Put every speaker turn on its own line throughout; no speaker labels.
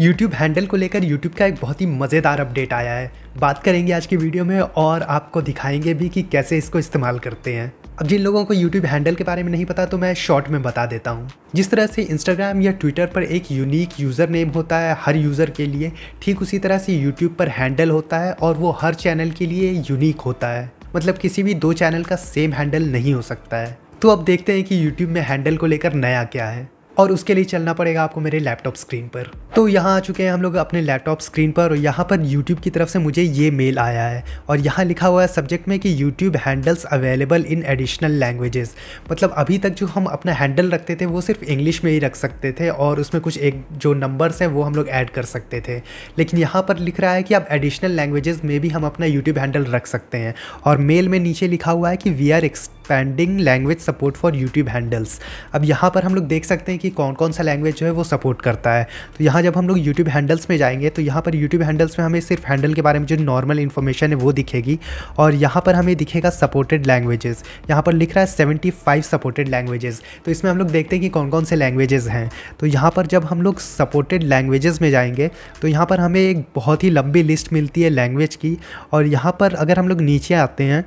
YouTube handle को लेकर YouTube का एक बहुत ही मज़ेदार अपडेट आया है बात करेंगे आज की वीडियो में और आपको दिखाएंगे भी कि कैसे इसको इस्तेमाल करते हैं अब जिन लोगों को यूट्यूब हैंडल के बारे में नहीं पता तो मैं शॉर्ट में बता देता हूँ जिस तरह से इंस्टाग्राम या ट्विटर पर एक यूनिक यूज़र नेम होता है हर यूज़र के लिए ठीक उसी तरह से यूट्यूब पर हैंडल होता है और वो हर चैनल के लिए यूनिक होता है मतलब किसी भी दो चैनल का सेम हैंडल नहीं हो सकता है तो अब देखते हैं कि यूट्यूब में हैंडल को लेकर नया क्या है और उसके लिए चलना पड़ेगा आपको मेरे लैपटॉप स्क्रीन पर तो यहाँ आ चुके हैं हम लोग अपने लैपटॉप स्क्रीन पर और यहाँ पर यूट्यूब की तरफ से मुझे ये मेल आया है और यहाँ लिखा हुआ है सब्जेक्ट में कि YouTube handles available in additional languages मतलब अभी तक जो हम अपना हैंडल रखते थे वो सिर्फ इंग्लिश में ही रख सकते थे और उसमें कुछ एक जो नंबर्स हैं वो हम लोग ऐड कर सकते थे लेकिन यहाँ पर लिख रहा है कि आप एडिशनल लैंग्वेजेस में भी हम अपना यूट्यूब हैंडल रख सकते हैं और मेल में नीचे लिखा हुआ है कि we are ex expanding language support for YouTube handles अब यहाँ पर हम लोग देख सकते हैं कि कौन कौन सा लैंग्वेज जो है वो सपोर्ट करता है तो यहाँ जब हम लोग यूट्यूब हैंडल्स में जाएंगे तो यहाँ पर यूट्यूब हैंडल्स में हमें सिर्फ हैंडल के बारे में जो नॉर्मल इन्फॉर्मेशन है वो दिखेगी और यहाँ पर हमें दिखेगा सपोर्टेड लैंग्वेजेस यहाँ पर लिख रहा है सेवेंटी फाइव सपोर्टेड लैंग्वेजेस तो इसमें हम लोग देखते हैं कि कौन कौन से लैंग्वेजेस हैं तो यहाँ पर जब हम लोग सपोर्टेड लैंग्वेजेस में जाएंगे तो यहाँ पर हमें एक बहुत ही लंबी लिस्ट मिलती है लैंग्वेज की और यहाँ पर अगर हम लोग नीचे आते हैं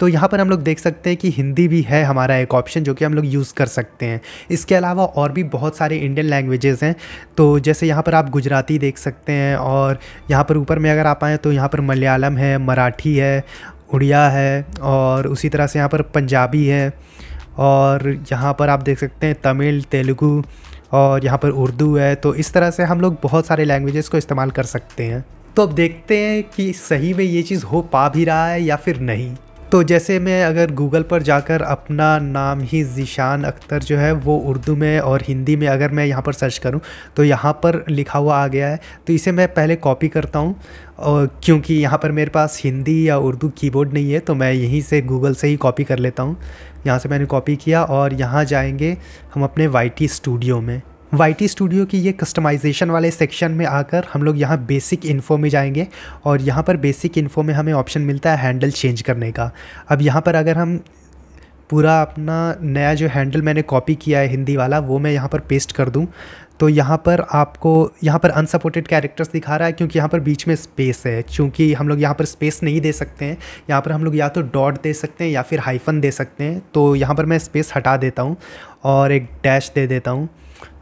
तो यहाँ पर हम लोग देख सकते हैं कि हिंदी भी है हमारा एक ऑप्शन जो कि हम लोग यूज़ कर सकते हैं इसके अलावा और भी बहुत सारे इंडियन लैंग्वेजेस हैं तो जैसे यहाँ पर आप गुजराती देख सकते हैं और यहाँ पर ऊपर में अगर आप आएँ तो यहाँ पर मलयालम है मराठी है उड़िया है और उसी तरह से यहाँ पर पंजाबी है और यहाँ पर आप देख सकते हैं तमिल तेलुगू और यहाँ पर उर्दू है तो इस तरह से हम लोग बहुत सारे लैंग्वेजेस को इस्तेमाल कर सकते हैं तो अब देखते हैं कि सही में ये चीज़ हो पा भी रहा है या फिर नहीं तो जैसे मैं अगर गूगल पर जाकर अपना नाम ही ज़ीशान अख्तर जो है वो उर्दू में और हिंदी में अगर मैं यहाँ पर सर्च करूँ तो यहाँ पर लिखा हुआ आ गया है तो इसे मैं पहले कॉपी करता हूँ और क्योंकि यहाँ पर मेरे पास हिंदी या उर्दू कीबोर्ड नहीं है तो मैं यहीं से गूगल से ही कॉपी कर लेता हूँ यहाँ से मैंने कॉपी किया और यहाँ जाएंगे हम अपने वाई टी स्टूडियो में वाई स्टूडियो की ये कस्टमाइजेशन वाले सेक्शन में आकर हम लोग यहाँ बेसिक इन्फो में जाएंगे और यहाँ पर बेसिक इन्फो में हमें ऑप्शन मिलता है हैंडल चेंज करने का अब यहाँ पर अगर हम पूरा अपना नया जो हैंडल मैंने कॉपी किया है हिंदी वाला वो मैं यहाँ पर पेस्ट कर दूँ तो यहाँ पर आपको यहाँ पर अनसपोर्टेड कैरेक्टर्स दिखा रहा है क्योंकि यहाँ पर बीच में स्पेस है क्योंकि हम लोग यहाँ पर स्पेस नहीं दे सकते हैं यहाँ पर हम लोग या तो डॉट दे सकते हैं या फिर हाइफन दे सकते हैं तो यहाँ पर मैं स्पेस हटा देता हूँ और एक डैश दे देता हूँ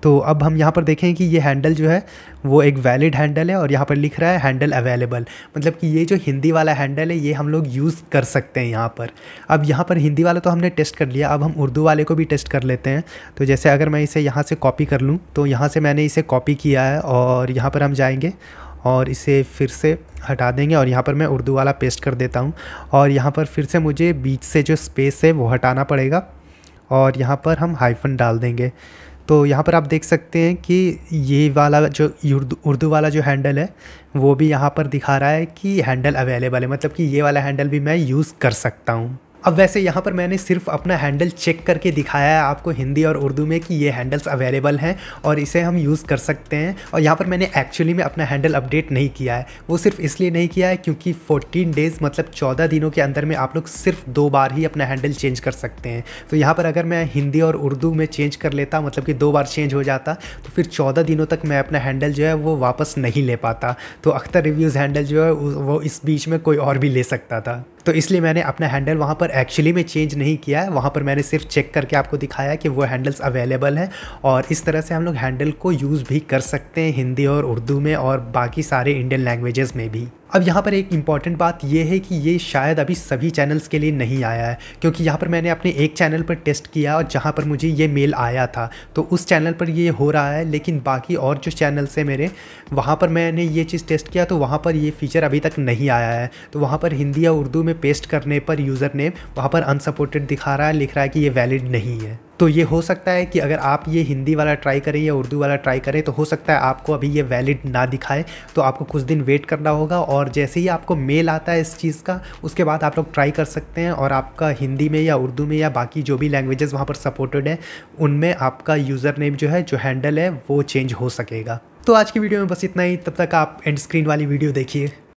तो अब हम यहाँ पर देखें कि ये हैंडल जो है वो एक वैलिड हैंडल है और यहाँ पर लिख रहा है हैंडल अवेलेबल मतलब कि ये जो हिंदी वाला हैंडल है ये हम लोग यूज़ कर सकते हैं यहाँ पर अब यहाँ पर हिंदी वाला तो हमने टेस्ट कर लिया अब हम उर्दू वाले को भी टेस्ट कर लेते हैं तो जैसे अगर मैं इसे यहाँ से कॉपी कर लूँ तो यहाँ यहाँ से मैंने इसे कॉपी किया है और यहाँ पर हम जाएंगे और इसे फिर से हटा देंगे और यहाँ पर मैं उर्दू वाला पेस्ट कर देता हूँ और यहाँ पर फिर से मुझे बीच से जो स्पेस है वो हटाना पड़ेगा और यहाँ पर हम हाइफन डाल देंगे तो यहाँ पर आप देख सकते हैं कि ये वाला जो उर्दू वाला जो हैंडल है वो भी यहाँ पर दिखा रहा है कि हैंडल अवेलेबल है मतलब कि ये वाला हैंडल भी मैं यूज़ कर सकता हूँ अब वैसे यहाँ पर मैंने सिर्फ अपना हैंडल चेक करके दिखाया है आपको हिंदी और उर्दू में कि ये हैंडल्स अवेलेबल हैं और इसे हम यूज़ कर सकते हैं और यहाँ पर मैंने एक्चुअली में अपना हैंडल अपडेट नहीं किया है वो सिर्फ इसलिए नहीं किया है क्योंकि 14 डेज़ मतलब 14 दिनों के अंदर में आप लोग सिर्फ दो बार ही अपना हैंडल चेंज कर सकते हैं तो यहाँ पर अगर मैं हिंदी और उर्दू में चेंज कर लेता मतलब कि दो बार चेंज हो जाता तो फिर चौदह दिनों तक मैं अपना हैंडल जो है वो वापस नहीं ले पाता तो अख्तर रिव्यूज़ हैंडल जो है वो इस बीच में कोई और भी ले सकता था तो इसलिए मैंने अपना हैंडल वहाँ पर एक्चुअली में चेंज नहीं किया है वहाँ पर मैंने सिर्फ चेक करके आपको दिखाया कि वो हैंडल्स अवेलेबल हैं और इस तरह से हम लोग हैंडल को यूज़ भी कर सकते हैं हिंदी और उर्दू में और बाकी सारे इंडियन लैंग्वेजेस में भी अब यहाँ पर एक इम्पॉर्टेंट बात यह है कि ये शायद अभी सभी चैनल्स के लिए नहीं आया है क्योंकि यहाँ पर मैंने अपने एक चैनल पर टेस्ट किया और जहाँ पर मुझे ये मेल आया था तो उस चैनल पर ये हो रहा है लेकिन बाकी और जो चैनल्स हैं मेरे वहाँ पर मैंने ये चीज़ टेस्ट किया तो वहाँ पर ये फ़ीचर अभी तक नहीं आया है तो वहाँ पर हिंदी या उर्दू में पेस्ट करने पर यूज़र ने वहाँ पर अनसपोर्टेड दिखा रहा है लिख रहा है कि ये वैलिड नहीं है तो ये हो सकता है कि अगर आप ये हिंदी वाला ट्राई करें या उर्दू वाला ट्राई करें तो हो सकता है आपको अभी ये वैलिड ना दिखाए तो आपको कुछ दिन वेट करना होगा और जैसे ही आपको मेल आता है इस चीज़ का उसके बाद आप लोग ट्राई कर सकते हैं और आपका हिंदी में या उर्दू में या बाकी जो भी लैंग्वेजेस वहाँ पर सपोर्टेड है उनमें आपका यूज़र नेम जो है जो हैंडल है वो चेंज हो सकेगा तो आज की वीडियो में बस इतना ही तब तक आप एंड स्क्रीन वाली वीडियो देखिए